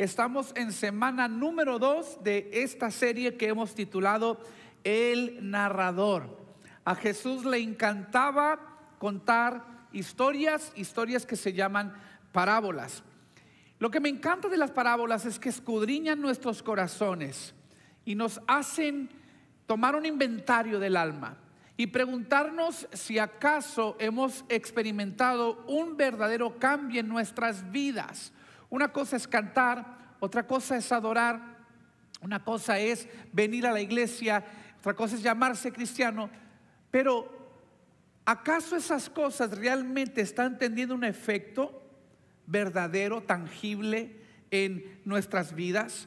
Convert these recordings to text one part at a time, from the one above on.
Estamos en semana número 2 de esta serie que hemos titulado El narrador. A Jesús le encantaba contar historias, historias que se llaman parábolas. Lo que me encanta de las parábolas es que escudriñan nuestros corazones y nos hacen tomar un inventario del alma y preguntarnos si acaso hemos experimentado un verdadero cambio en nuestras vidas. Una cosa es cantar, otra cosa es adorar, una cosa es venir a la iglesia, otra cosa es llamarse cristiano, pero ¿acaso esas cosas realmente están teniendo un efecto verdadero, tangible en nuestras vidas?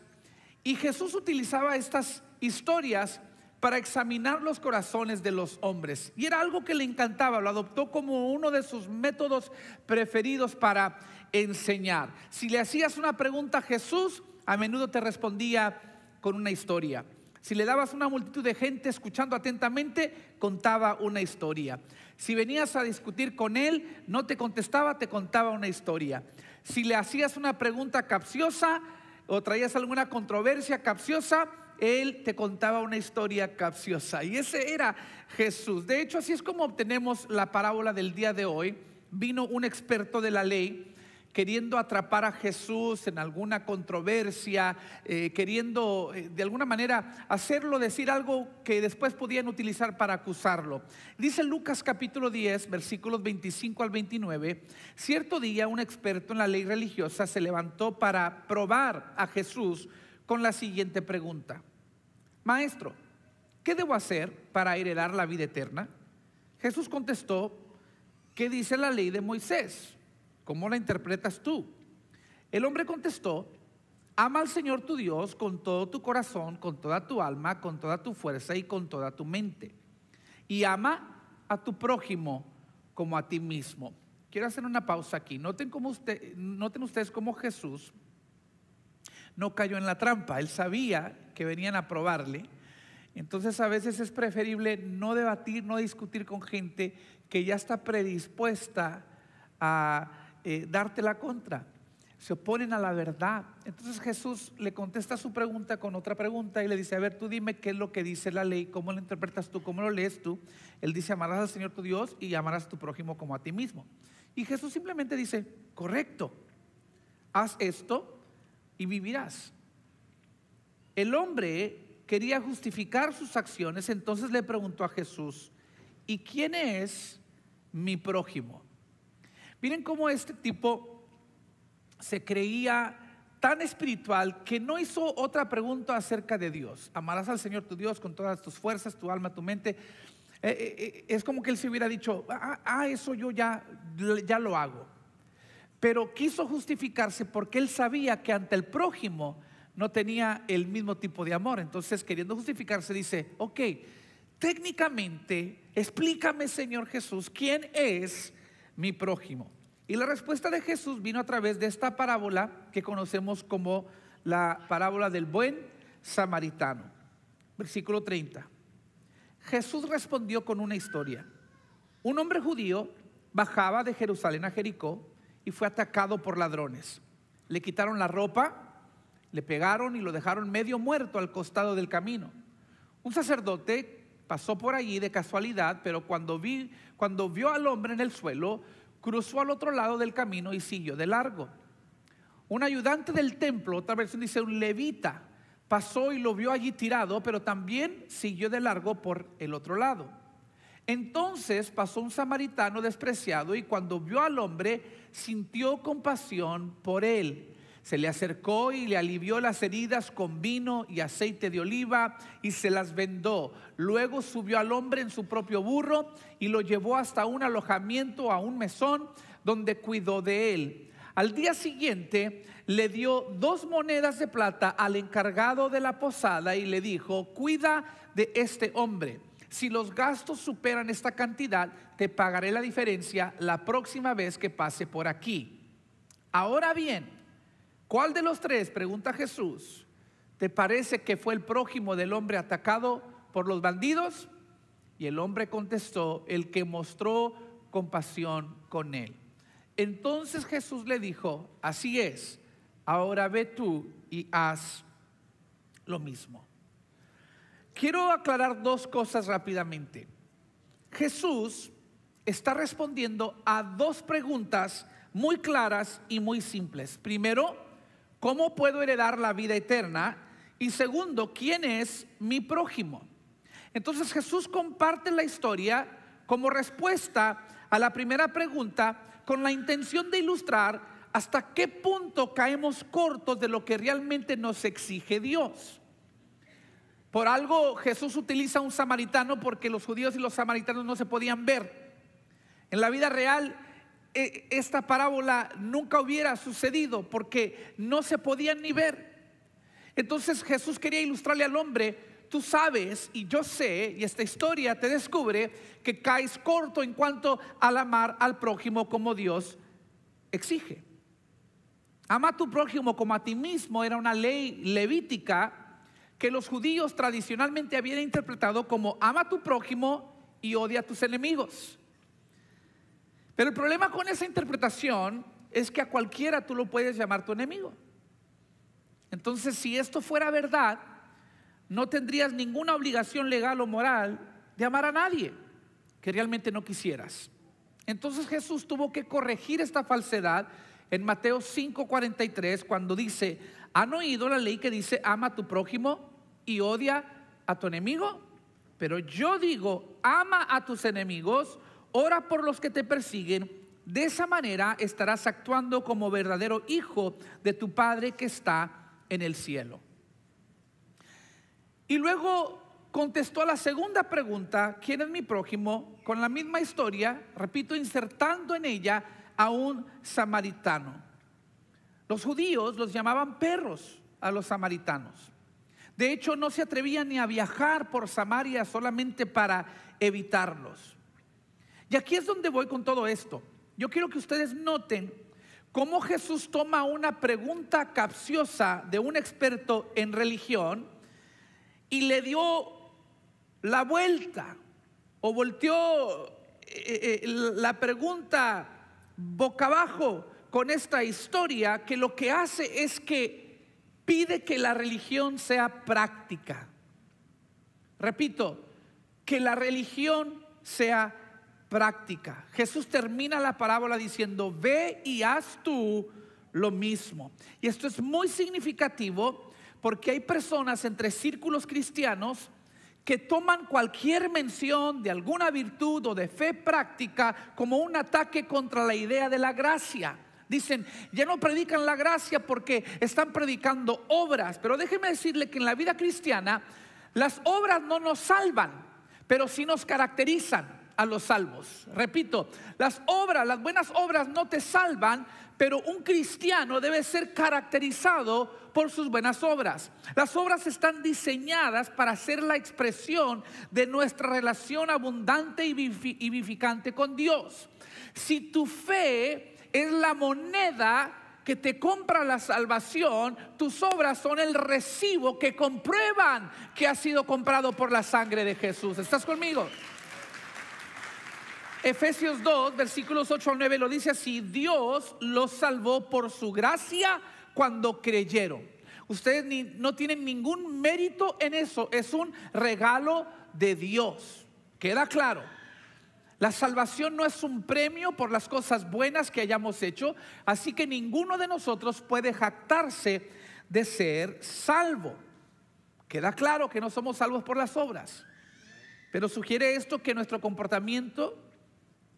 Y Jesús utilizaba estas historias para examinar los corazones de los hombres. Y era algo que le encantaba, lo adoptó como uno de sus métodos preferidos para enseñar. Si le hacías una pregunta a Jesús, a menudo te respondía con una historia. Si le dabas una multitud de gente escuchando atentamente, contaba una historia. Si venías a discutir con él, no te contestaba, te contaba una historia. Si le hacías una pregunta capciosa o traías alguna controversia capciosa, él te contaba una historia capciosa. Y ese era Jesús. De hecho, así es como obtenemos la parábola del día de hoy. Vino un experto de la ley queriendo atrapar a Jesús en alguna controversia, eh, queriendo eh, de alguna manera hacerlo decir algo que después podían utilizar para acusarlo. Dice Lucas capítulo 10, versículos 25 al 29, cierto día un experto en la ley religiosa se levantó para probar a Jesús con la siguiente pregunta. Maestro, ¿qué debo hacer para heredar la vida eterna? Jesús contestó, ¿qué dice la ley de Moisés? ¿Cómo la interpretas tú? El hombre contestó, ama al Señor tu Dios con todo tu corazón, con toda tu alma, con toda tu fuerza y con toda tu mente. Y ama a tu prójimo como a ti mismo. Quiero hacer una pausa aquí. Noten, cómo noten ustedes cómo Jesús no cayó en la trampa. Él sabía que venían a probarle. Entonces a veces es preferible no debatir, no discutir con gente que ya está predispuesta a eh, darte la contra, se oponen a la verdad. Entonces Jesús le contesta su pregunta con otra pregunta y le dice, a ver, tú dime qué es lo que dice la ley, cómo lo interpretas tú, cómo lo lees tú. Él dice, amarás al Señor tu Dios y amarás a tu prójimo como a ti mismo. Y Jesús simplemente dice, correcto, haz esto y vivirás. El hombre quería justificar sus acciones, entonces le preguntó a Jesús, ¿y quién es mi prójimo? Miren cómo este tipo se creía tan espiritual que no hizo otra pregunta acerca de Dios. Amarás al Señor tu Dios con todas tus fuerzas, tu alma, tu mente. Eh, eh, eh, es como que él se hubiera dicho, ah, ah, eso yo ya, ya lo hago. Pero quiso justificarse porque él sabía que ante el prójimo no tenía el mismo tipo de amor. Entonces, queriendo justificarse, dice, ok, técnicamente, explícame, Señor Jesús, quién es mi prójimo? Y la respuesta de Jesús vino a través de esta parábola que conocemos como la parábola del buen samaritano. Versículo 30. Jesús respondió con una historia. Un hombre judío bajaba de Jerusalén a Jericó y fue atacado por ladrones. Le quitaron la ropa, le pegaron y lo dejaron medio muerto al costado del camino. Un sacerdote pasó por allí de casualidad, pero cuando, vi, cuando vio al hombre en el suelo, cruzó al otro lado del camino y siguió de largo. Un ayudante del templo, otra versión dice un levita, pasó y lo vio allí tirado, pero también siguió de largo por el otro lado. Entonces pasó un samaritano despreciado y cuando vio al hombre sintió compasión por él. Se le acercó y le alivió las heridas con vino y aceite de oliva y se las vendó. Luego subió al hombre en su propio burro y lo llevó hasta un alojamiento, a un mesón, donde cuidó de él. Al día siguiente le dio dos monedas de plata al encargado de la posada y le dijo, cuida de este hombre. Si los gastos superan esta cantidad, te pagaré la diferencia la próxima vez que pase por aquí. Ahora bien, ¿Cuál de los tres, pregunta Jesús, te parece que fue el prójimo del hombre atacado por los bandidos? Y el hombre contestó, el que mostró compasión con él. Entonces Jesús le dijo, así es, ahora ve tú y haz lo mismo. Quiero aclarar dos cosas rápidamente. Jesús está respondiendo a dos preguntas muy claras y muy simples. Primero, ¿Cómo puedo heredar la vida eterna? Y segundo, ¿quién es mi prójimo? Entonces Jesús comparte la historia como respuesta a la primera pregunta con la intención de ilustrar hasta qué punto caemos cortos de lo que realmente nos exige Dios. Por algo Jesús utiliza a un samaritano porque los judíos y los samaritanos no se podían ver. En la vida real e, esta parábola nunca hubiera sucedido porque no se podían ni ver. Entonces Jesús quería ilustrarle al hombre, tú sabes y yo sé, y esta historia te descubre que caes corto en cuanto al amar al prójimo como Dios exige. Ama a tu prójimo como a ti mismo era una ley levítica que los judíos tradicionalmente habían interpretado como ama a tu prójimo y odia a tus enemigos. Pero el problema con esa interpretación es que a cualquiera tú lo puedes llamar tu enemigo. Entonces, si esto fuera verdad, no tendrías ninguna obligación legal o moral de amar a nadie que realmente no quisieras. Entonces Jesús tuvo que corregir esta falsedad en Mateo 5:43 cuando dice, ¿han oído la ley que dice ama a tu prójimo y odia a tu enemigo? Pero yo digo, ama a tus enemigos ora por los que te persiguen, de esa manera estarás actuando como verdadero hijo de tu Padre que está en el cielo. Y luego contestó a la segunda pregunta, ¿quién es mi prójimo? Con la misma historia, repito, insertando en ella a un samaritano. Los judíos los llamaban perros a los samaritanos. De hecho, no se atrevían ni a viajar por Samaria solamente para evitarlos. Y aquí es donde voy con todo esto. Yo quiero que ustedes noten cómo Jesús toma una pregunta capciosa de un experto en religión y le dio la vuelta o volteó eh, eh, la pregunta boca abajo con esta historia que lo que hace es que pide que la religión sea práctica. Repito, que la religión sea práctica. Jesús termina la parábola diciendo, ve y haz tú lo mismo. Y esto es muy significativo porque hay personas entre círculos cristianos que toman cualquier mención de alguna virtud o de fe práctica como un ataque contra la idea de la gracia. Dicen, ya no predican la gracia porque están predicando obras, pero déjeme decirle que en la vida cristiana las obras no nos salvan, pero sí nos caracterizan a los salvos. Repito, las obras, las buenas obras no te salvan, pero un cristiano debe ser caracterizado por sus buenas obras. Las obras están diseñadas para ser la expresión de nuestra relación abundante y vivificante con Dios. Si tu fe es la moneda que te compra la salvación, tus obras son el recibo que comprueban que has sido comprado por la sangre de Jesús. ¿Estás conmigo? Efesios 2, versículos 8 al 9 lo dice así, Dios los salvó por su gracia cuando creyeron. Ustedes no tienen ningún mérito en eso, es un regalo de Dios. ¿Queda claro? La salvación no es un premio por las cosas buenas que hayamos hecho, así que ninguno de nosotros puede jactarse de ser salvo. Queda claro que no somos salvos por las obras, pero sugiere esto que nuestro comportamiento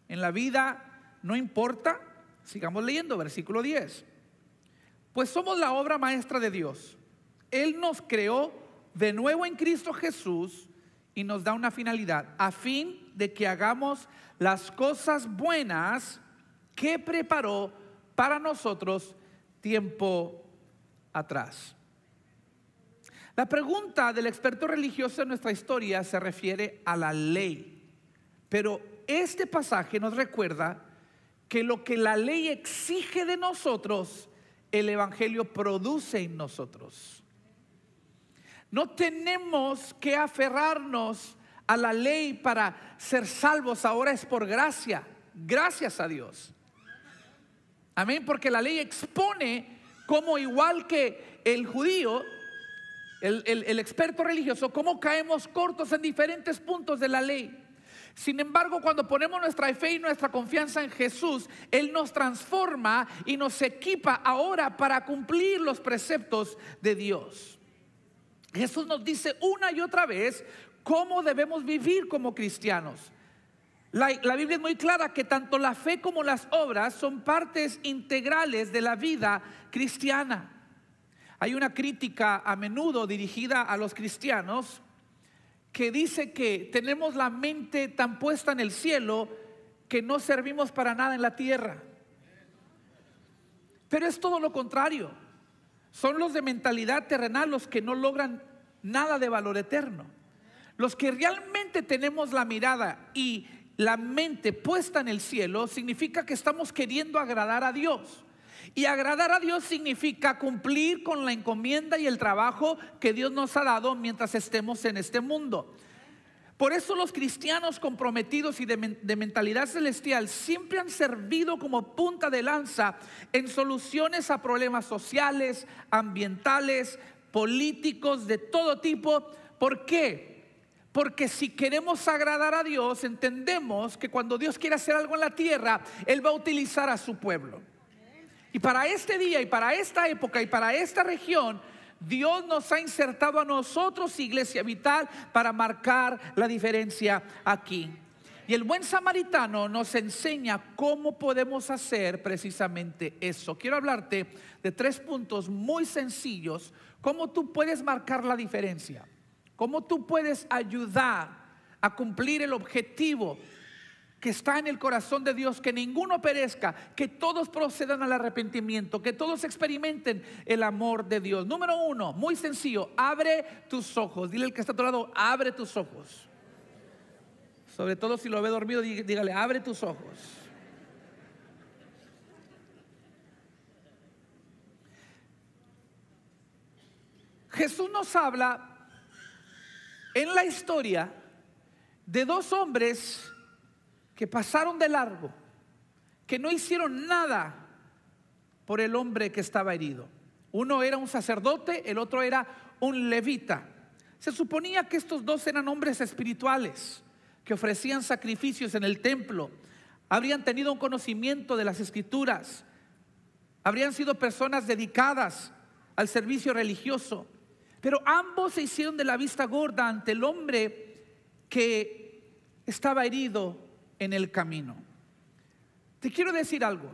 en la vida no importa, sigamos leyendo, versículo 10. Pues somos la obra maestra de Dios. Él nos creó de nuevo en Cristo Jesús y nos da una finalidad, a fin de que hagamos las cosas buenas que preparó para nosotros tiempo atrás. La pregunta del experto religioso en nuestra historia se refiere a la ley, pero este pasaje nos recuerda que lo que la ley exige de nosotros, el Evangelio produce en nosotros. No tenemos que aferrarnos a la ley para ser salvos, ahora es por gracia, gracias a Dios. Amén, porque la ley expone como igual que el judío, el, el experto religioso, cómo caemos cortos en diferentes puntos de la ley. Sin embargo, cuando ponemos nuestra fe y nuestra confianza en Jesús, Él nos transforma y nos equipa ahora para cumplir los preceptos de Dios. Jesús nos dice una y otra vez cómo debemos vivir como cristianos. La, Biblia es muy clara que tanto la fe como las obras son partes integrales de la vida cristiana. Hay una crítica a menudo dirigida a los cristianos que dice que tenemos la mente tan puesta en el cielo que no servimos para nada en la tierra. Pero es todo lo contrario. Son los de mentalidad terrenal los que no logran nada de valor eterno. Los que realmente tenemos la mirada y la mente puesta en el cielo significa que estamos queriendo agradar a Dios. Y agradar a Dios significa cumplir con la encomienda y el trabajo que Dios nos ha dado mientras estemos en este mundo. Por eso los cristianos comprometidos y de, mentalidad celestial siempre han servido como punta de lanza en soluciones a problemas sociales, ambientales, políticos, de todo tipo. ¿Por qué? Porque si queremos agradar a Dios, entendemos que cuando Dios quiere hacer algo en la tierra, Él va a utilizar a su pueblo. Y para este día y para esta época y para esta región, Dios nos ha insertado a nosotros, iglesia vital, para marcar la diferencia aquí. Y el buen samaritano nos enseña cómo podemos hacer precisamente eso. Quiero hablarte de tres puntos muy sencillos, cómo tú puedes marcar la diferencia, cómo tú puedes ayudar a cumplir el objetivo que está en el corazón de Dios, que ninguno perezca, que todos procedan al arrepentimiento, que todos experimenten el amor de Dios. Número uno, muy sencillo, abre tus ojos. Dile al que está a tu lado, abre tus ojos. Sobre todo si lo ve dormido, dígale, abre tus ojos. Jesús nos habla en la historia de dos hombres que pasaron de largo, que no hicieron nada por el hombre que estaba herido. Uno era un sacerdote, el otro era un levita. Se suponía que estos dos eran hombres espirituales que ofrecían sacrificios en el templo, habrían tenido un conocimiento de las escrituras, habrían sido personas dedicadas al servicio religioso, pero ambos se hicieron de la vista gorda ante el hombre que estaba herido en el camino. Te quiero decir algo.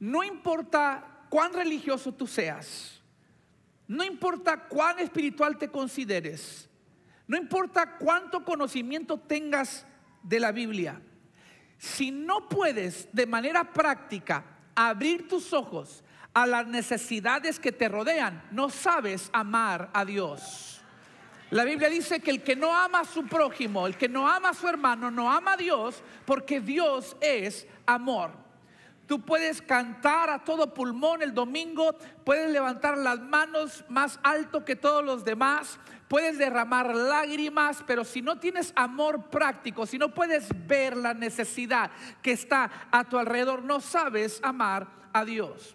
No importa cuán religioso tú seas, no importa cuán espiritual te consideres, no importa cuánto conocimiento tengas de la Biblia, si no puedes de manera práctica abrir tus ojos a las necesidades que te rodean, no sabes amar a Dios. La Biblia dice que el que no ama a su prójimo, el que no ama a su hermano, no ama a Dios, porque Dios es amor. Tú puedes cantar a todo pulmón el domingo, puedes levantar las manos más alto que todos los demás, puedes derramar lágrimas, pero si no tienes amor práctico, si no puedes ver la necesidad que está a tu alrededor, no sabes amar a Dios.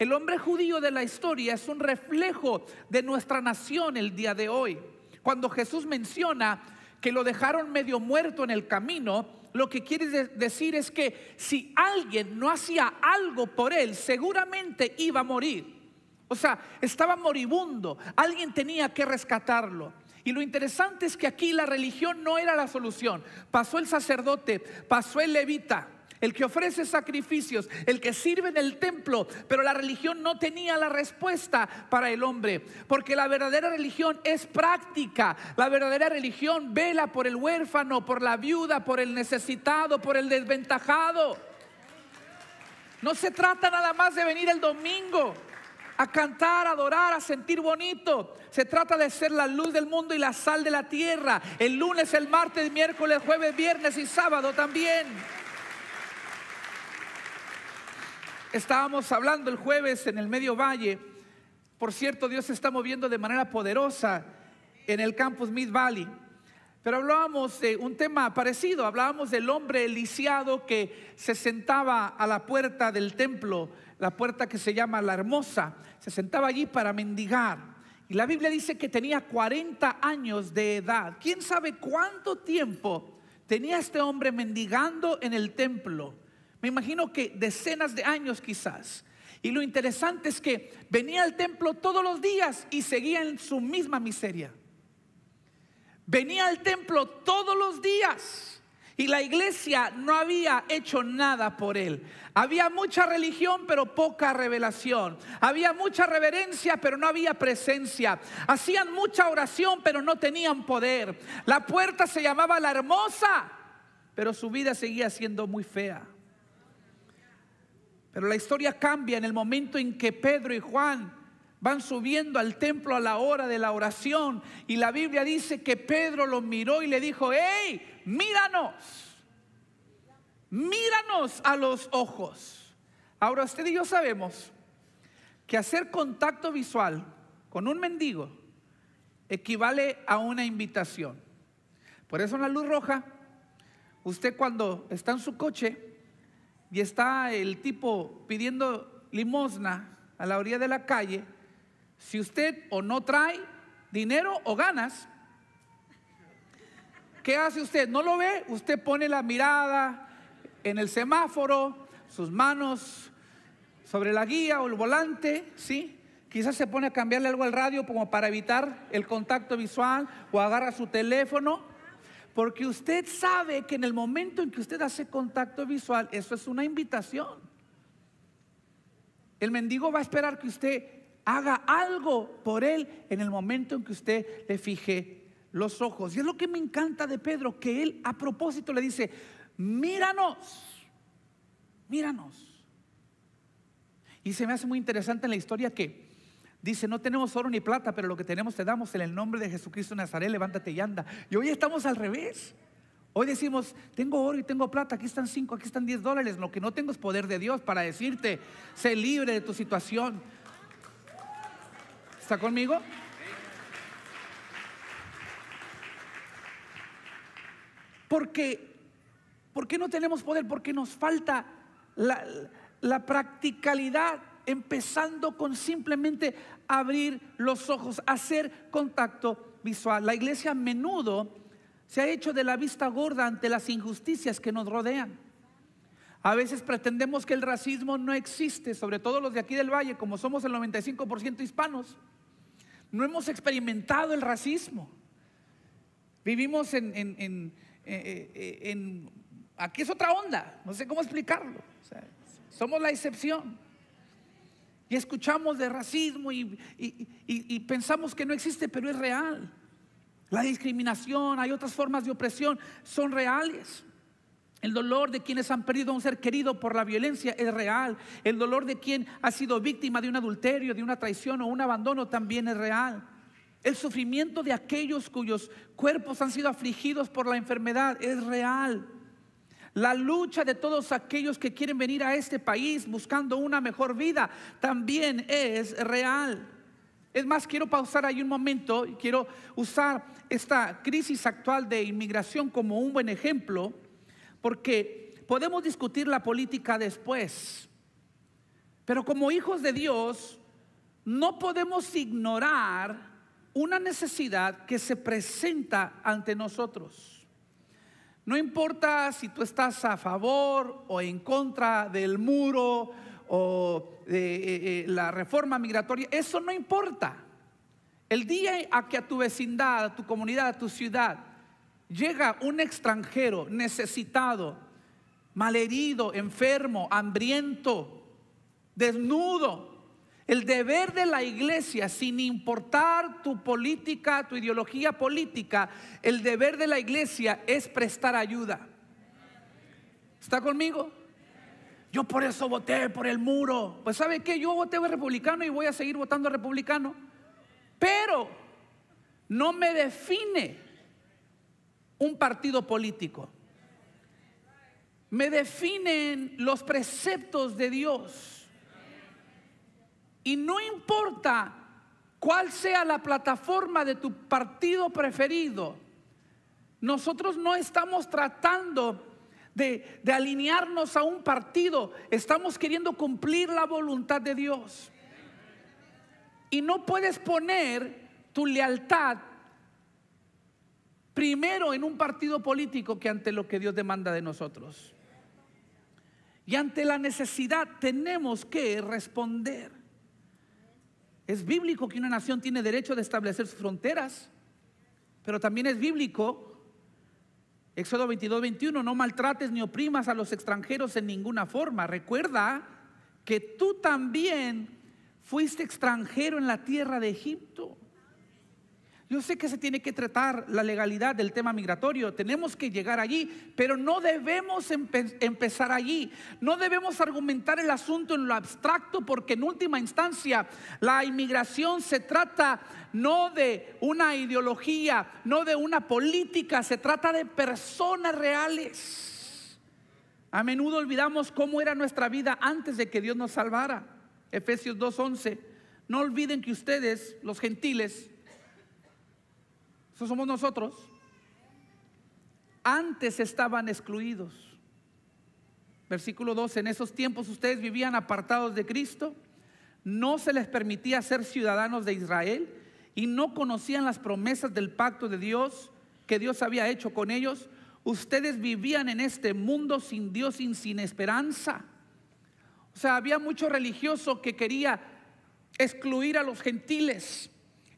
El hombre judío de la historia es un reflejo de nuestra nación el día de hoy. Cuando Jesús menciona que lo dejaron medio muerto en el camino, lo que quiere decir es que si alguien no hacía algo por él, seguramente iba a morir. O sea, estaba moribundo, alguien tenía que rescatarlo. Y lo interesante es que aquí la religión no era la solución. Pasó el sacerdote, pasó el levita, el que ofrece sacrificios, el que sirve en el templo, pero la religión no tenía la respuesta para el hombre, porque la verdadera religión es práctica, la verdadera religión vela por el huérfano, por la viuda, por el necesitado, por el desventajado. No se trata nada más de venir el domingo a cantar, a adorar, a sentir bonito. Se trata de ser la luz del mundo y la sal de la tierra. El lunes, el martes, miércoles, jueves, viernes y sábado también. Estábamos hablando el jueves en el Medio Valle. Por cierto, Dios se está moviendo de manera poderosa en el campus Mid Valley. Pero hablábamos de un tema parecido, hablábamos del hombre lisiado que se sentaba a la puerta del templo, la puerta que se llama la hermosa, se sentaba allí para mendigar. Y la Biblia dice que tenía 40 años de edad. ¿Quién sabe cuánto tiempo tenía este hombre mendigando en el templo? me imagino que decenas de años quizás. Y lo interesante es que venía al templo todos los días y seguía en su misma miseria. Venía al templo todos los días y la iglesia no había hecho nada por él. Había mucha religión, pero poca revelación. Había mucha reverencia, pero no había presencia. Hacían mucha oración, pero no tenían poder. La puerta se llamaba la hermosa, pero su vida seguía siendo muy fea. Pero la historia cambia en el momento en que Pedro y Juan van subiendo al templo a la hora de la oración y la Biblia dice que Pedro lo miró y le dijo, hey, míranos, míranos a los ojos. Ahora usted y yo sabemos que hacer contacto visual con un mendigo equivale a una invitación. Por eso en la luz roja, usted cuando está en su coche, y está el tipo pidiendo limosna a la orilla de la calle, si usted o no trae dinero o ganas, ¿qué hace usted? ¿No lo ve? Usted pone la mirada en el semáforo, sus manos sobre la guía o el volante, ¿sí? Quizás se pone a cambiarle algo al radio como para evitar el contacto visual o agarra su teléfono porque usted sabe que en el momento en que usted hace contacto visual, eso es una invitación. El mendigo va a esperar que usted haga algo por él en el momento en que usted le fije los ojos. Y es lo que me encanta de Pedro, que él a propósito le dice, míranos, míranos. Y se me hace muy interesante en la historia que Dice, no tenemos oro ni plata, pero lo que tenemos te damos en el nombre de Jesucristo Nazaret, levántate y anda. Y hoy estamos al revés. Hoy decimos, tengo oro y tengo plata, aquí están cinco, aquí están diez dólares. Lo que no tengo es poder de Dios para decirte, sé libre de tu situación. ¿Está conmigo? Porque, ¿por qué no tenemos poder? Porque nos falta la, la practicalidad empezando con simplemente abrir los ojos, hacer contacto visual. La iglesia a menudo se ha hecho de la vista gorda ante las injusticias que nos rodean. A veces pretendemos que el racismo no existe, sobre todo los de aquí del Valle, como somos el 95% hispanos. No hemos experimentado el racismo. Vivimos eh, eh, en, aquí es otra onda, no sé cómo explicarlo. somos la excepción y escuchamos de racismo y, y pensamos que no existe, pero es real. La discriminación, hay otras formas de opresión, son reales. El dolor de quienes han perdido a un ser querido por la violencia es real. El dolor de quien ha sido víctima de un adulterio, de una traición o un abandono también es real. El sufrimiento de aquellos cuyos cuerpos han sido afligidos por la enfermedad es real. La lucha de todos aquellos que quieren venir a este país buscando una mejor vida también es real. Es más, quiero pausar ahí un momento y quiero usar esta crisis actual de inmigración como un buen ejemplo, porque podemos discutir la política después, pero como hijos de Dios no podemos ignorar una necesidad que se presenta ante nosotros. No importa si tú estás a favor o en contra del muro o de eh, eh, eh, la reforma migratoria, eso no importa. El día a que a tu vecindad, a tu comunidad, a tu ciudad llega un extranjero necesitado, malherido, enfermo, hambriento, desnudo, el deber de la iglesia, sin importar tu política, tu ideología política, el deber de la iglesia es prestar ayuda. ¿Está conmigo? Yo por eso voté por el muro. Pues ¿sabe qué? Yo voté republicano y voy a seguir votando republicano. Pero no me define un partido político. Me definen los preceptos de Dios y no importa cuál sea la plataforma de tu partido preferido, nosotros no estamos tratando de, alinearnos a un partido, estamos queriendo cumplir la voluntad de Dios. Y no puedes poner tu lealtad primero en un partido político que ante lo que Dios demanda de nosotros. Y ante la necesidad tenemos que responder. Es bíblico que una nación tiene derecho de establecer sus fronteras, pero también es bíblico, Éxodo 22, 21, no maltrates ni oprimas a los extranjeros en ninguna forma. Recuerda que tú también fuiste extranjero en la tierra de Egipto. Yo sé que se tiene que tratar la legalidad del tema migratorio, tenemos que llegar allí, pero no debemos empezar allí, no debemos argumentar el asunto en lo abstracto, porque en última instancia la inmigración se trata no de una ideología, no de una política, se trata de personas reales. A menudo olvidamos cómo era nuestra vida antes de que Dios nos salvara. Efesios 2.11. No olviden que ustedes, los gentiles, eso somos nosotros. Antes estaban excluidos. Versículo 12, en esos tiempos ustedes vivían apartados de Cristo, no se les permitía ser ciudadanos de Israel y no conocían las promesas del pacto de Dios que Dios había hecho con ellos. Ustedes vivían en este mundo sin Dios y sin esperanza. O sea, había mucho religioso que quería excluir a los gentiles.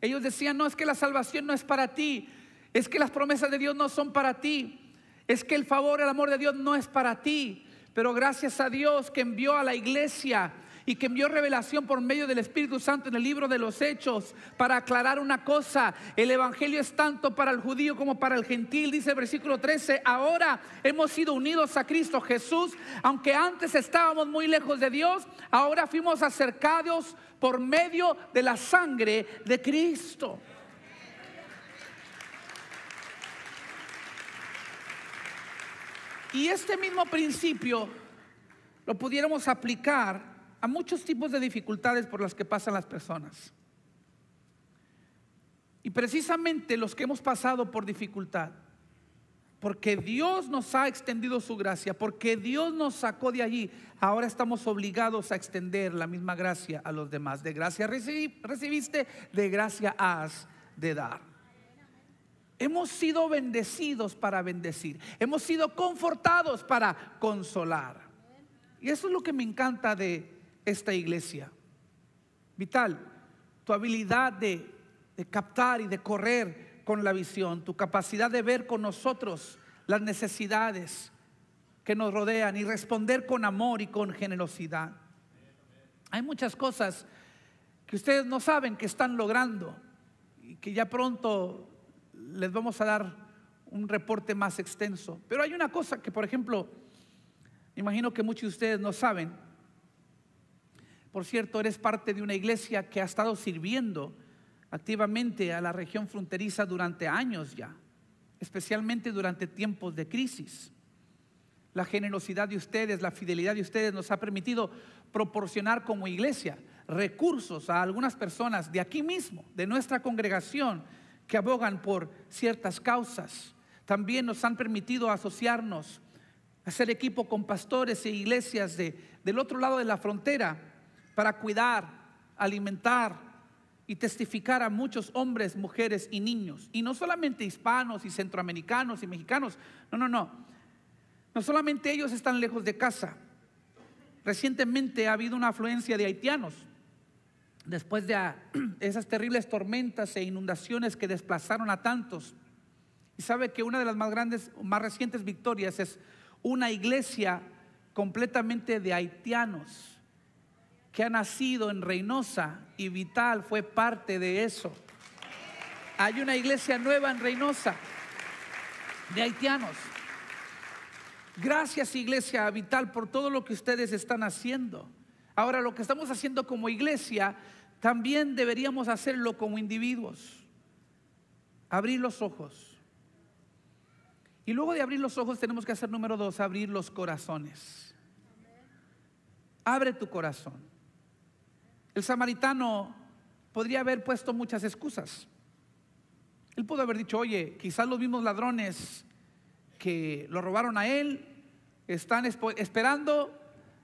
Ellos decían, no, es que la salvación no es para ti, es que las promesas de Dios no son para ti, es que el favor, el amor de Dios no es para ti. Pero gracias a Dios que envió a la iglesia y que envió revelación por medio del Espíritu Santo en el libro de los Hechos para aclarar una cosa. El Evangelio es tanto para el judío como para el gentil, dice el versículo 13. Ahora hemos sido unidos a Cristo Jesús, aunque antes estábamos muy lejos de Dios, ahora fuimos acercados por medio de la sangre de Cristo. Y este mismo principio lo pudiéramos aplicar a muchos tipos de dificultades por las que pasan las personas. Y precisamente los que hemos pasado por dificultad, porque Dios nos ha extendido su gracia, porque Dios nos sacó de allí, ahora estamos obligados a extender la misma gracia a los demás. De gracia recibiste, de gracia has de dar. Hemos sido bendecidos para bendecir, hemos sido confortados para consolar. Y eso es lo que me encanta de esta iglesia. Vital, tu habilidad de, captar y de correr con la visión, tu capacidad de ver con nosotros las necesidades que nos rodean y responder con amor y con generosidad. Hay muchas cosas que ustedes no saben que están logrando y que ya pronto les vamos a dar un reporte más extenso. Pero hay una cosa que, por ejemplo, imagino que muchos de ustedes no saben, por cierto, eres parte de una iglesia que ha estado sirviendo activamente a la región fronteriza durante años ya, especialmente durante tiempos de crisis. La generosidad de ustedes, la fidelidad de ustedes nos ha permitido proporcionar como iglesia recursos a algunas personas de aquí mismo, de nuestra congregación, que abogan por ciertas causas. También nos han permitido asociarnos, hacer equipo con pastores e iglesias del otro lado de la frontera para cuidar, alimentar y testificar a muchos hombres, mujeres y niños. Y no solamente hispanos y centroamericanos y mexicanos, no, no, no. No solamente ellos están lejos de casa. Recientemente ha habido una afluencia de haitianos. Después de ah, esas terribles tormentas e inundaciones que desplazaron a tantos. Y sabe que una de las más grandes, más recientes victorias es una iglesia completamente de haitianos que ha nacido en Reynosa y Vital fue parte de eso. Hay una iglesia nueva en Reynosa de haitianos. Gracias Iglesia Vital por todo lo que ustedes están haciendo. Ahora lo que estamos haciendo como iglesia, también deberíamos hacerlo como individuos. Abrir los ojos. Y luego de abrir los ojos tenemos que hacer número dos, abrir los corazones. Abre tu corazón. El samaritano podría haber puesto muchas excusas. Él pudo haber dicho, oye, quizás los mismos ladrones que lo robaron a él están esperando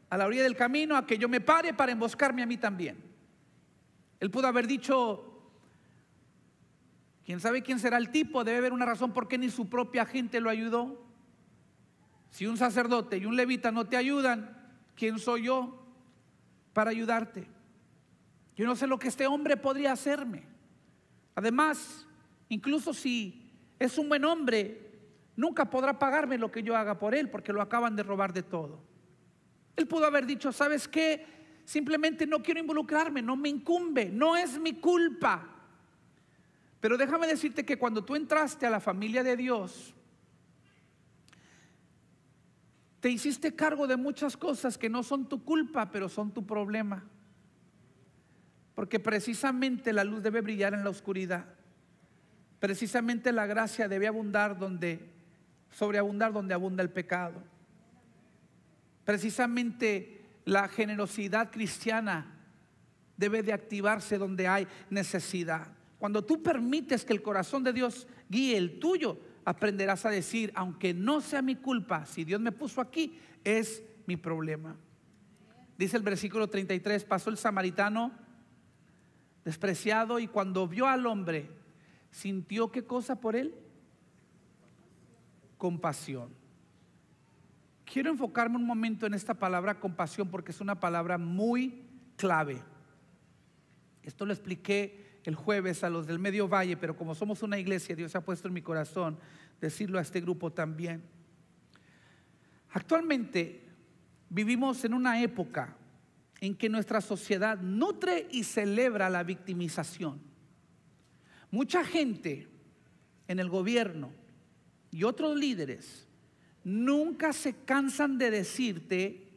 a la orilla del camino a que yo me pare para emboscarme a mí también. Él pudo haber dicho, quién sabe quién será el tipo, debe haber una razón por qué ni su propia gente lo ayudó. Si un sacerdote y un levita no te ayudan, ¿quién soy yo para ayudarte? Yo no sé lo que este hombre podría hacerme. Además, incluso si es un buen hombre, nunca podrá pagarme lo que yo haga por él, porque lo acaban de robar de todo. Él pudo haber dicho, ¿sabes qué? Simplemente no quiero involucrarme, no me incumbe, no es mi culpa. Pero déjame decirte que cuando tú entraste a la familia de Dios, te hiciste cargo de muchas cosas que no son tu culpa, pero son tu problema. Porque precisamente la luz debe brillar en la oscuridad. Precisamente la gracia debe abundar donde sobreabundar donde abunda el pecado. Precisamente la generosidad cristiana debe de activarse donde hay necesidad. Cuando tú permites que el corazón de Dios guíe el tuyo, aprenderás a decir, aunque no sea mi culpa, si Dios me puso aquí, es mi problema. Dice el versículo 33, pasó el samaritano despreciado y cuando vio al hombre, sintió qué cosa por él? Compasión. Quiero enfocarme un momento en esta palabra compasión porque es una palabra muy clave. Esto lo expliqué el jueves a los del Medio Valle, pero como somos una iglesia, Dios ha puesto en mi corazón decirlo a este grupo también. Actualmente vivimos en una época en que nuestra sociedad nutre y celebra la victimización. Mucha gente en el gobierno y otros líderes nunca se cansan de decirte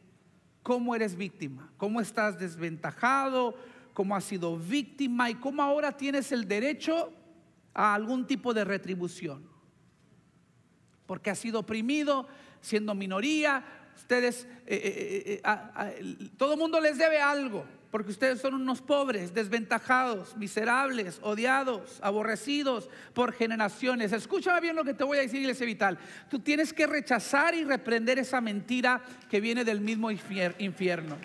cómo eres víctima, cómo estás desventajado, cómo has sido víctima y cómo ahora tienes el derecho a algún tipo de retribución. Porque has sido oprimido, siendo minoría, ustedes, eh, eh, eh, eh todo mundo les debe algo, porque ustedes son unos pobres, desventajados, miserables, odiados, aborrecidos por generaciones. Escúchame bien lo que te voy a decir, Iglesia Vital. Tú tienes que rechazar y reprender esa mentira que viene del mismo infierno.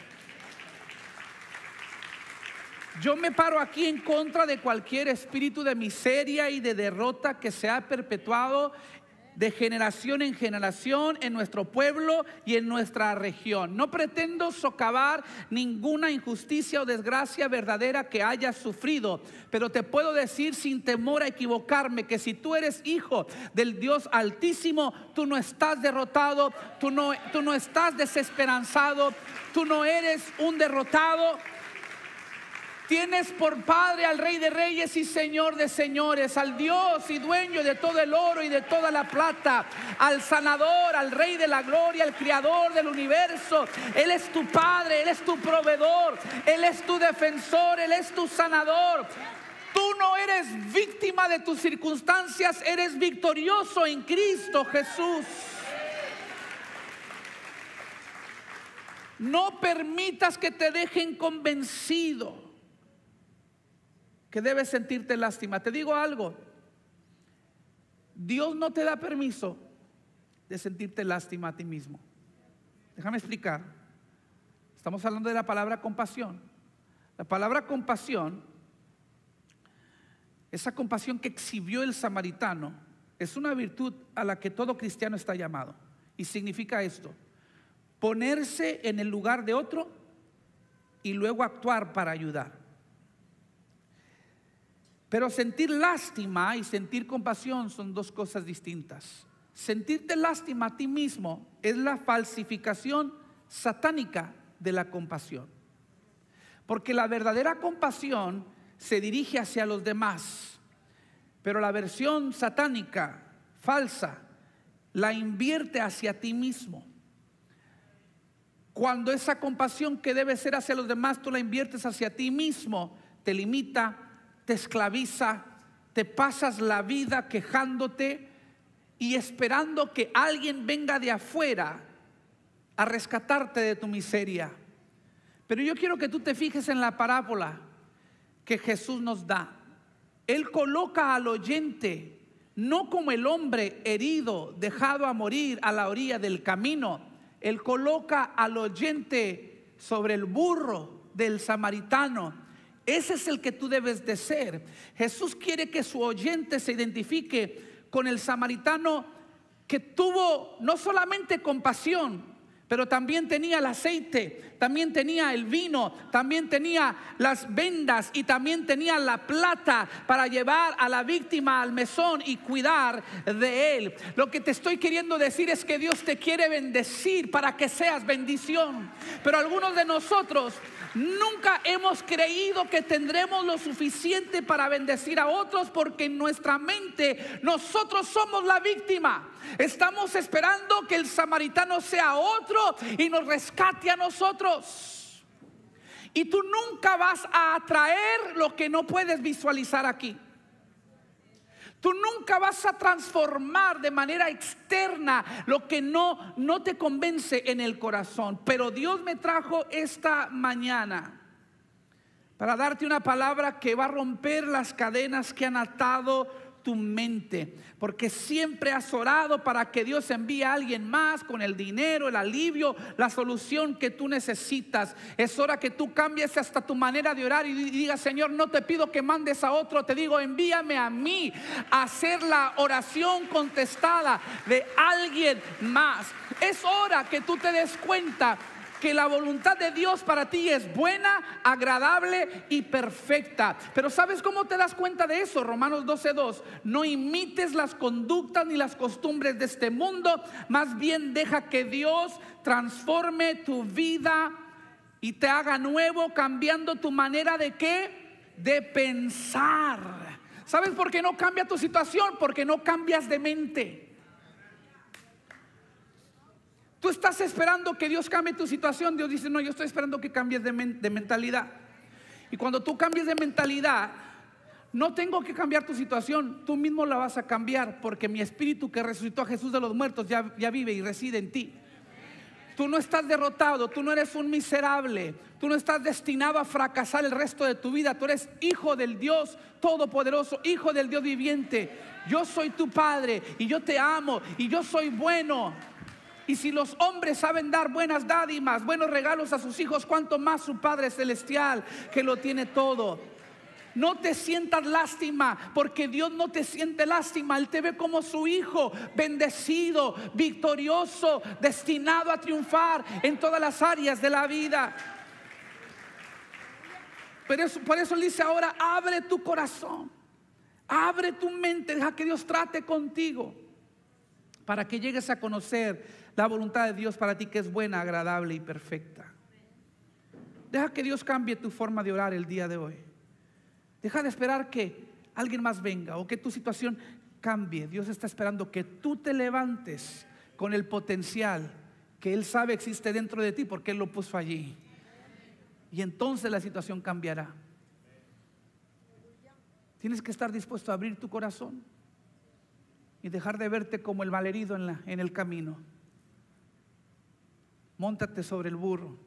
Yo me paro aquí en contra de cualquier espíritu de miseria y de derrota que se ha perpetuado de generación en generación en nuestro pueblo y en nuestra región. No pretendo socavar ninguna injusticia o desgracia verdadera que hayas sufrido, pero te puedo decir sin temor a equivocarme que si tú eres hijo del Dios Altísimo, tú no estás derrotado, tú no, tú no estás desesperanzado, tú no eres un derrotado Tienes por Padre al Rey de Reyes y Señor de Señores, al Dios y dueño de todo el oro y de toda la plata, al sanador, al Rey de la Gloria, al Creador del universo. Él es tu Padre, Él es tu proveedor, Él es tu defensor, Él es tu sanador. Tú no eres víctima de tus circunstancias, eres victorioso en Cristo Jesús. No permitas que te dejen convencido que debes sentirte lástima. Te digo algo, Dios no te da permiso de sentirte lástima a ti mismo. Déjame explicar. Estamos hablando de la palabra compasión. La palabra compasión, esa compasión que exhibió el samaritano, es una virtud a la que todo cristiano está llamado. Y significa esto, ponerse en el lugar de otro y luego actuar para ayudar. Pero sentir lástima y sentir compasión son dos cosas distintas. Sentirte lástima a ti mismo es la falsificación satánica de la compasión. Porque la verdadera compasión se dirige hacia los demás. Pero la versión satánica, falsa, la invierte hacia ti mismo. Cuando esa compasión que debe ser hacia los demás, tú la inviertes hacia ti mismo, te limita, te esclaviza, te pasas la vida quejándote y esperando que alguien venga de afuera a rescatarte de tu miseria. Pero yo quiero que tú te fijes en la parábola que Jesús nos da. Él coloca al oyente no como el hombre herido, dejado a morir a la orilla del camino. Él coloca al oyente sobre el burro del samaritano ese es el que tú debes de ser. Jesús quiere que su oyente se identifique con el samaritano que tuvo no solamente compasión, pero también tenía el aceite, también tenía el vino, también tenía las vendas y también tenía la plata para llevar a la víctima al mesón y cuidar de él. Lo que te estoy queriendo decir es que Dios te quiere bendecir para que seas bendición, pero algunos de nosotros Nunca hemos creído que tendremos lo suficiente para bendecir a otros porque en nuestra mente nosotros somos la víctima. Estamos esperando que el samaritano sea otro y nos rescate a nosotros. Y tú nunca vas a atraer lo que no puedes visualizar aquí. Tú nunca vas a transformar de manera externa lo que no, no te convence en el corazón. Pero Dios me trajo esta mañana para darte una palabra que va a romper las cadenas que han atado tu mente, porque siempre has orado para que Dios envíe a alguien más con el dinero, el alivio, la solución que tú necesitas. Es hora que tú cambies hasta tu manera de orar y digas, Señor, no te pido que mandes a otro, te digo, envíame a mí a hacer la oración contestada de alguien más. Es hora que tú te des cuenta que la voluntad de Dios para ti es buena, agradable y perfecta. Pero ¿sabes cómo te das cuenta de eso? Romanos 12:2. No imites las conductas ni las costumbres de este mundo, más bien deja que Dios transforme tu vida y te haga nuevo cambiando tu manera de qué? De pensar. ¿Sabes por qué no cambia tu situación? Porque no cambias de mente. Tú estás esperando que Dios cambie tu situación. Dios dice, no, yo estoy esperando que cambies de, mentalidad. Y cuando tú cambies de mentalidad, no tengo que cambiar tu situación, tú mismo la vas a cambiar, porque mi espíritu que resucitó a Jesús de los muertos ya, vive y reside en ti. Tú no estás derrotado, tú no eres un miserable, tú no estás destinado a fracasar el resto de tu vida, tú eres hijo del Dios Todopoderoso, hijo del Dios viviente. Yo soy tu Padre y yo te amo y yo soy bueno. Y si los hombres saben dar buenas dádimas. buenos regalos a sus hijos, cuanto más su Padre Celestial que lo tiene todo. No te sientas lástima, porque Dios no te siente lástima. Él te ve como su hijo, bendecido, victorioso, destinado a triunfar en todas las áreas de la vida. eso, por eso él dice ahora, abre tu corazón, abre tu mente, deja que Dios trate contigo, para que llegues a conocer la voluntad de Dios para ti que es buena, agradable y perfecta. Deja que Dios cambie tu forma de orar el día de hoy. Deja de esperar que alguien más venga o que tu situación cambie. Dios está esperando que tú te levantes con el potencial que Él sabe existe dentro de ti porque Él lo puso allí. Y entonces la situación cambiará. Tienes que estar dispuesto a abrir tu corazón y dejar de verte como el malherido en, la, en el camino. Móntate sobre el burro.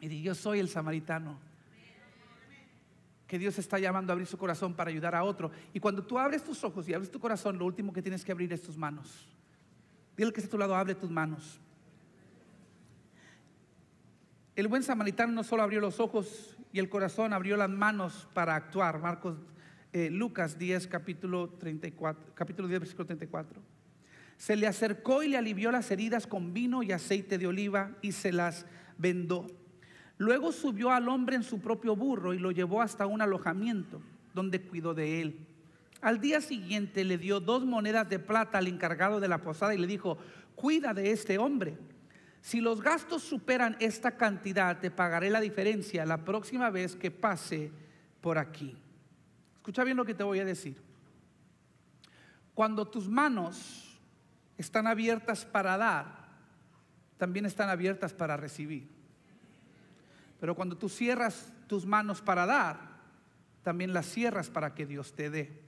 Y di, yo soy el samaritano. Que Dios está llamando a abrir su corazón para ayudar a otro. Y cuando tú abres tus ojos y abres tu corazón, lo último que tienes que abrir es tus manos. Dile que está a tu lado, abre tus manos. El buen samaritano no solo abrió los ojos y el corazón, abrió las manos para actuar. Marcos, eh, Lucas 10, capítulo, 34, capítulo 10, versículo 34. Se le acercó y le alivió las heridas con vino y aceite de oliva y se las vendó. Luego subió al hombre en su propio burro y lo llevó hasta un alojamiento donde cuidó de él. Al día siguiente le dio dos monedas de plata al encargado de la posada y le dijo, cuida de este hombre. Si los gastos superan esta cantidad, te pagaré la diferencia la próxima vez que pase por aquí. Escucha bien lo que te voy a decir. Cuando tus manos están abiertas para dar, también están abiertas para recibir. Pero cuando tú cierras tus manos para dar, también las cierras para que Dios te dé.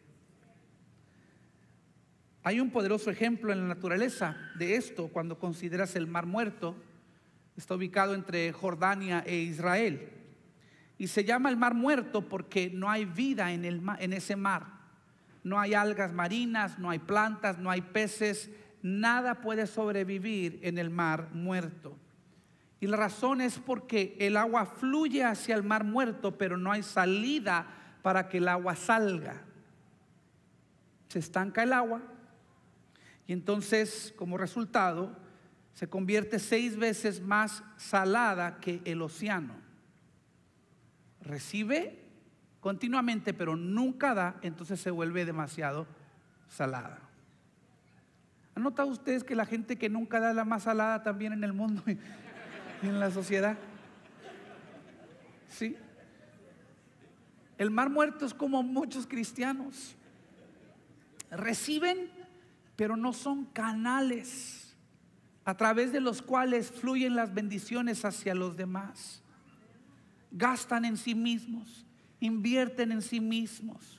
Hay un poderoso ejemplo en la naturaleza de esto cuando consideras el mar muerto. Está ubicado entre Jordania e Israel. Y se llama el mar muerto porque no hay vida en, en ese mar. No hay algas marinas, no hay plantas, no hay peces, nada puede sobrevivir en el mar muerto. Y la razón es porque el agua fluye hacia el mar muerto, pero no hay salida para que el agua salga. Se estanca el agua y entonces como resultado se convierte seis veces más salada que el océano. Recibe continuamente, pero nunca da, entonces se vuelve demasiado salada. ¿Han notado ustedes que la gente que nunca da la más salada también en el mundo y en la sociedad? Sí. El mar muerto es como muchos cristianos. Reciben, pero no son canales a través de los cuales fluyen las bendiciones hacia los demás. Gastan en sí mismos, invierten en sí mismos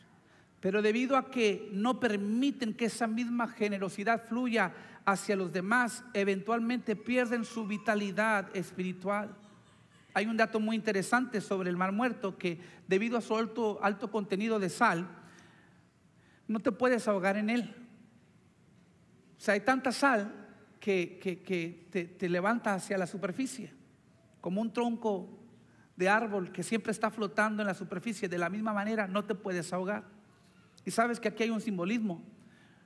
pero debido a que no permiten que esa misma generosidad fluya hacia los demás, eventualmente pierden su vitalidad espiritual. Hay un dato muy interesante sobre el mar muerto que debido a su alto, alto contenido de sal, no te puedes ahogar en él. O sea, hay tanta sal que, te levanta hacia la superficie, como un tronco de árbol que siempre está flotando en la superficie. De la misma manera, no te puedes ahogar. Y sabes que aquí hay un simbolismo.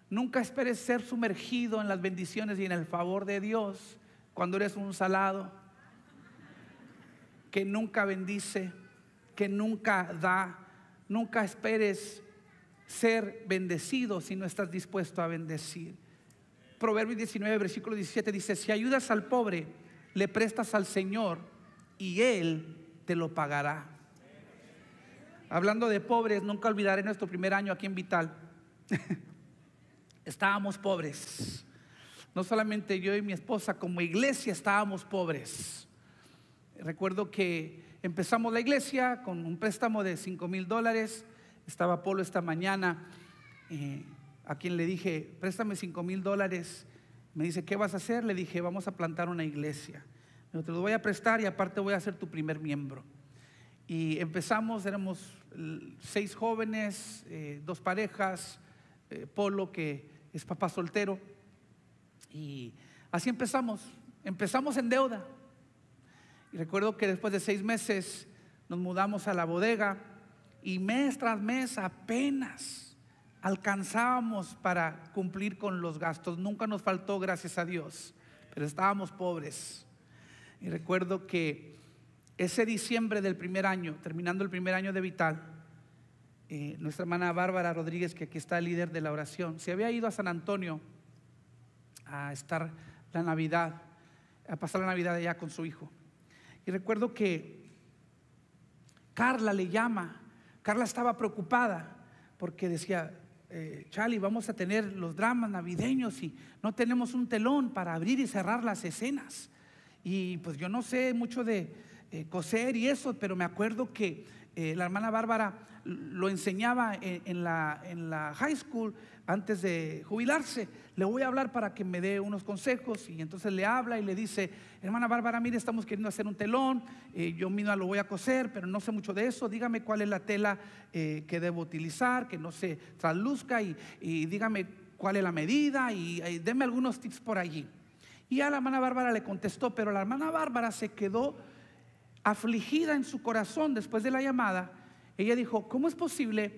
Nunca esperes ser sumergido en las bendiciones y en el favor de Dios cuando eres un salado que nunca bendice, que nunca da. Nunca esperes ser bendecido si no estás dispuesto a bendecir. Proverbios 19, versículo 17 dice, si ayudas al pobre, le prestas al Señor y Él te lo pagará. Hablando de pobres, nunca olvidaré nuestro primer año aquí en Vital. estábamos pobres. No solamente yo y mi esposa, como iglesia estábamos pobres. Recuerdo que empezamos la iglesia con un préstamo de 5 mil dólares. Estaba Polo esta mañana, eh, a quien le dije, préstame 5 mil dólares. Me dice, ¿qué vas a hacer? Le dije, vamos a plantar una iglesia. te lo voy a prestar y aparte voy a ser tu primer miembro. Y empezamos, éramos seis jóvenes, eh, dos parejas, eh, Polo que es papá soltero. Y así empezamos, empezamos en deuda. Y recuerdo que después de seis meses nos mudamos a la bodega y mes tras mes apenas alcanzábamos para cumplir con los gastos. Nunca nos faltó, gracias a Dios, pero estábamos pobres. Y recuerdo que ese diciembre del primer año, terminando el primer año de Vital, eh, nuestra hermana Bárbara Rodríguez, que aquí está el líder de la oración, se había ido a San Antonio a estar la Navidad, a pasar la Navidad allá con su hijo. Y recuerdo que Carla le llama, Carla estaba preocupada porque decía, eh, Charlie, vamos a tener los dramas navideños y no tenemos un telón para abrir y cerrar las escenas. Y pues yo no sé mucho de, eh, coser y eso, pero me acuerdo que eh, la hermana Bárbara lo enseñaba en, la, high school antes de jubilarse. Le voy a hablar para que me dé unos consejos y entonces le habla y le dice, hermana Bárbara, mire, estamos queriendo hacer un telón, eh, yo mismo lo voy a coser, pero no sé mucho de eso, dígame cuál es la tela que debo utilizar, que no se trasluzca y, dígame cuál es la medida y, y algunos tips por allí. Y a la hermana Bárbara le contestó, pero la hermana Bárbara se quedó afligida en su corazón después de la llamada, ella dijo, ¿cómo es posible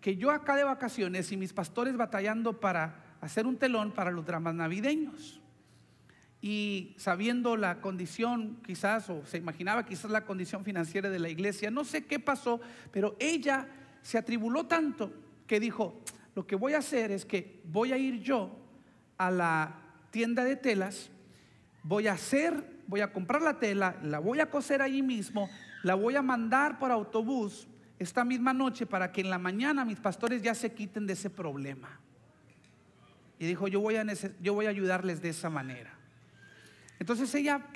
que yo acá de vacaciones y mis pastores batallando para hacer un telón para los dramas navideños? Y sabiendo la condición quizás, o se imaginaba quizás la condición financiera de la iglesia, no sé qué pasó, pero ella se atribuló tanto que dijo, lo que voy a hacer es que voy a ir yo a la tienda de telas, voy a hacer voy a comprar la tela, la voy a coser allí mismo, la voy a mandar por autobús esta misma noche para que en la mañana mis pastores ya se quiten de ese problema. Y dijo, yo voy a, ayudarles de esa manera. Entonces ella,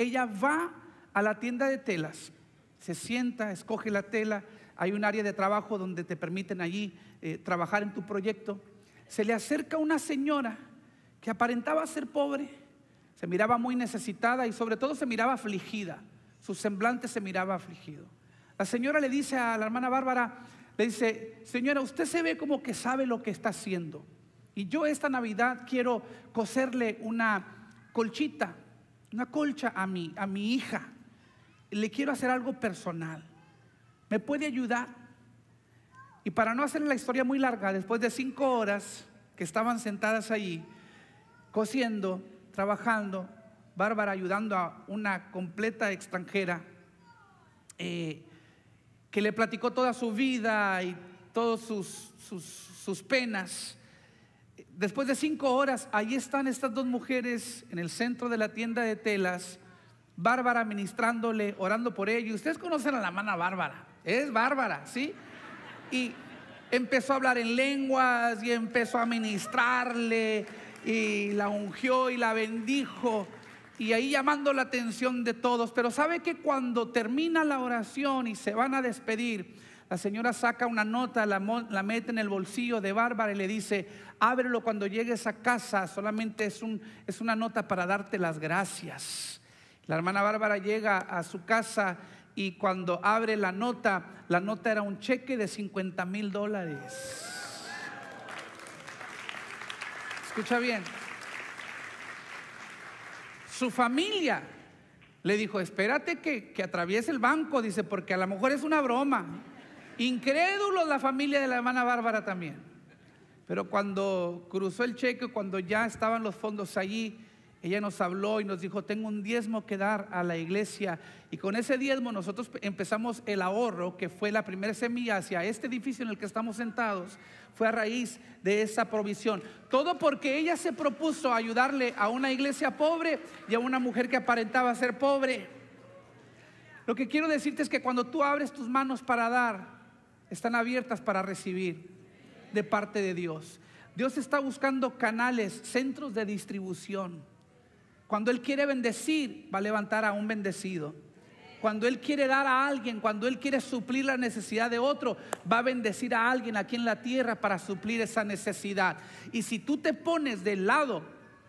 va a la tienda de telas, se sienta, escoge la tela, hay un área de trabajo donde te permiten allí eh, trabajar en tu proyecto. Se le acerca una señora que aparentaba ser pobre se miraba muy necesitada y sobre todo se miraba afligida. Su semblante se miraba afligido. La señora le dice a la hermana Bárbara, le dice, señora, usted se ve como que sabe lo que está haciendo. Y yo esta Navidad quiero coserle una colchita, una colcha a mi, a mi hija. Le quiero hacer algo personal. ¿Me puede ayudar? Y para no hacer la historia muy larga, después de cinco horas que estaban sentadas allí, cosiendo, trabajando, Bárbara ayudando a una completa extranjera eh, que le platicó toda su vida y todas sus, sus, penas. Después de cinco horas, ahí están estas dos mujeres en el centro de la tienda de telas, Bárbara ministrándole, orando por ellos. Ustedes conocen a la mano Bárbara, es Bárbara, ¿sí? Y empezó a hablar en lenguas y empezó a ministrarle y la ungió y la bendijo y ahí llamando la atención de todos. Pero sabe que cuando termina la oración y se van a despedir, la señora saca una nota, la, mete en el bolsillo de Bárbara y le dice, ábrelo cuando llegues a casa, solamente es, un, es una nota para darte las gracias. La hermana Bárbara llega a su casa y cuando abre la nota, la nota era un cheque de 50 mil dólares. Escucha bien. Su familia le dijo, espérate que, que atraviese el banco, dice, porque a lo mejor es una broma. incrédulo la familia de la hermana Bárbara también. Pero cuando cruzó el cheque, cuando ya estaban los fondos allí, ella nos habló y nos dijo, tengo un diezmo que dar a la iglesia. Y con ese diezmo nosotros empezamos el ahorro, que fue la primera semilla hacia este edificio en el que estamos sentados, fue a raíz de esa provisión. Todo porque ella se propuso ayudarle a una iglesia pobre y a una mujer que aparentaba ser pobre. Lo que quiero decirte es que cuando tú abres tus manos para dar, están abiertas para recibir de parte de Dios. Dios está buscando canales, centros de distribución. Cuando Él quiere bendecir, va a levantar a un bendecido. Cuando Él quiere dar a alguien, cuando Él quiere suplir la necesidad de otro, va a bendecir a alguien aquí en la tierra para suplir esa necesidad. Y si tú te pones del lado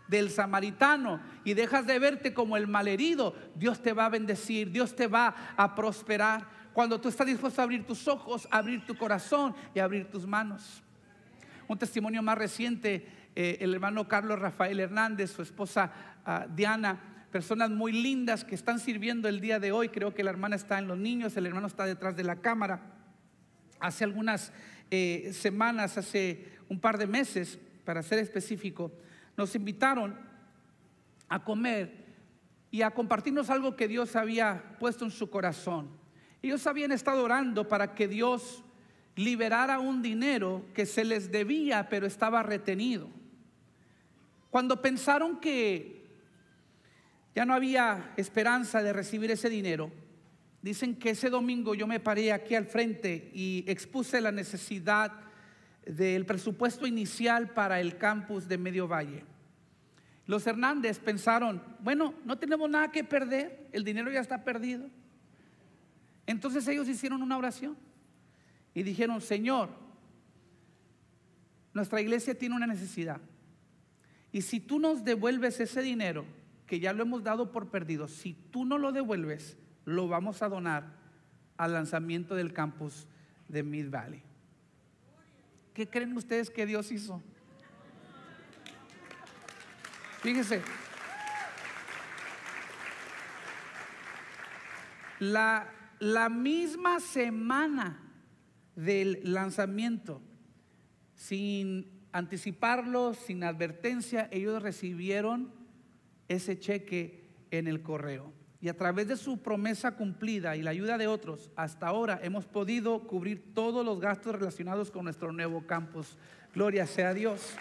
del samaritano y dejas de verte como el malherido, Dios te va a bendecir, Dios te va a prosperar. Cuando tú estás dispuesto a abrir tus ojos, abrir tu corazón y abrir tus manos. Un testimonio más reciente eh, el hermano Carlos Rafael Hernández, su esposa ah, Diana, personas muy lindas que están sirviendo el día de hoy. Creo que la hermana está en los niños, el hermano está detrás de la cámara. Hace algunas eh, semanas, hace un par de meses, para ser específico, nos invitaron a comer y a compartirnos algo que Dios había puesto en su corazón. Ellos habían estado orando para que Dios liberara un dinero que se les debía pero estaba retenido. Cuando pensaron que ya no había esperanza de recibir ese dinero, dicen que ese domingo yo me paré aquí al frente y expuse la necesidad del presupuesto inicial para el campus de Medio Valle. Los Hernández pensaron, bueno, no tenemos nada que perder, el dinero ya está perdido. Entonces ellos hicieron una oración y dijeron, Señor, nuestra iglesia tiene una necesidad. Y si tú nos devuelves ese dinero, que ya lo hemos dado por perdido, si tú no lo devuelves, lo vamos a donar al lanzamiento del campus de Mid Valley. ¿Qué creen ustedes que Dios hizo? Fíjense. La, la misma semana del lanzamiento, sin anticiparlo, sin advertencia, ellos recibieron ese cheque en el correo. Y a través de su promesa cumplida y la ayuda de otros, hasta ahora hemos podido cubrir todos los gastos relacionados con nuestro nuevo campus. Gloria sea a Dios.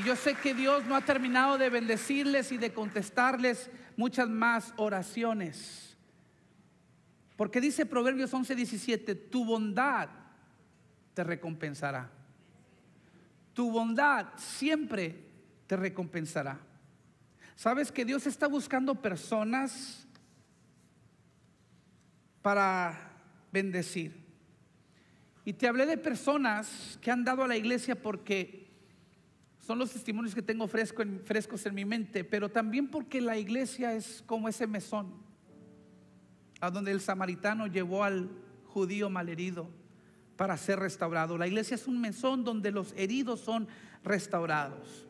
Y yo sé que Dios no ha terminado de bendecirles y de contestarles muchas más oraciones. Porque dice Proverbios 11:17, tu bondad te recompensará. Tu bondad siempre te recompensará. ¿Sabes que Dios está buscando personas para bendecir? Y te hablé de personas que han dado a la iglesia porque son los testimonios que tengo fresco en, frescos en mi mente, pero también porque la iglesia es como ese mesón a donde el samaritano llevó al judío malherido para ser restaurado. La iglesia es un mesón donde los heridos son restaurados.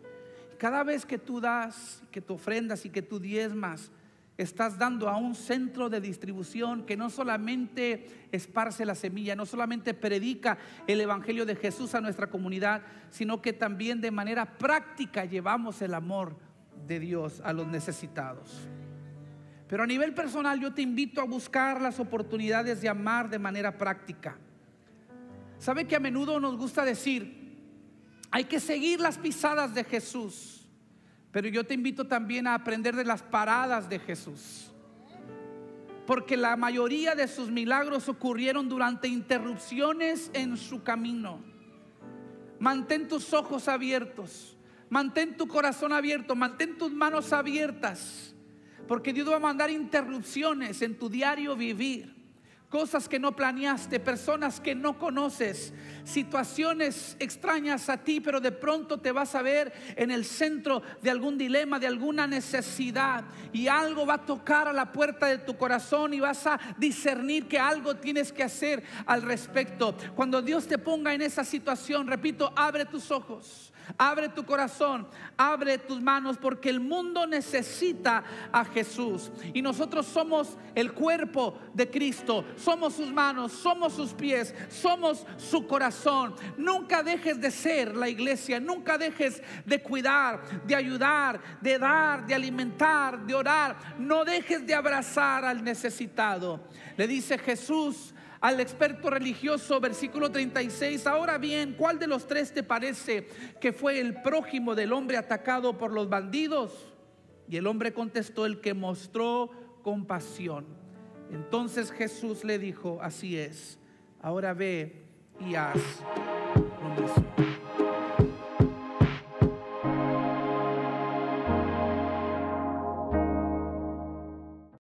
Cada vez que tú das, que tú ofrendas y que tú diezmas, estás dando a un centro de distribución que no solamente esparce la semilla, no solamente predica el Evangelio de Jesús a nuestra comunidad, sino que también de manera práctica llevamos el amor de Dios a los necesitados. Pero a nivel personal yo te invito a buscar las oportunidades de amar de manera práctica. ¿Sabe que a menudo nos gusta decir, hay que seguir las pisadas de Jesús? Pero yo te invito también a aprender de las paradas de Jesús. Porque la mayoría de sus milagros ocurrieron durante interrupciones en su camino. Mantén tus ojos abiertos, mantén tu corazón abierto, mantén tus manos abiertas. Porque Dios va a mandar interrupciones en tu diario vivir cosas que no planeaste, personas que no conoces, situaciones extrañas a ti, pero de pronto te vas a ver en el centro de algún dilema, de alguna necesidad, y algo va a tocar a la puerta de tu corazón y vas a discernir que algo tienes que hacer al respecto. Cuando Dios te ponga en esa situación, repito, abre tus ojos. Abre tu corazón, abre tus manos, porque el mundo necesita a Jesús. Y nosotros somos el cuerpo de Cristo, somos sus manos, somos sus pies, somos su corazón. Nunca dejes de ser la iglesia, nunca dejes de cuidar, de ayudar, de dar, de alimentar, de orar. No dejes de abrazar al necesitado. Le dice Jesús al experto religioso, versículo 36, ahora bien, ¿cuál de los tres te parece que fue el prójimo del hombre atacado por los bandidos? Y el hombre contestó, el que mostró compasión. Entonces Jesús le dijo, así es, ahora ve y haz lo mismo.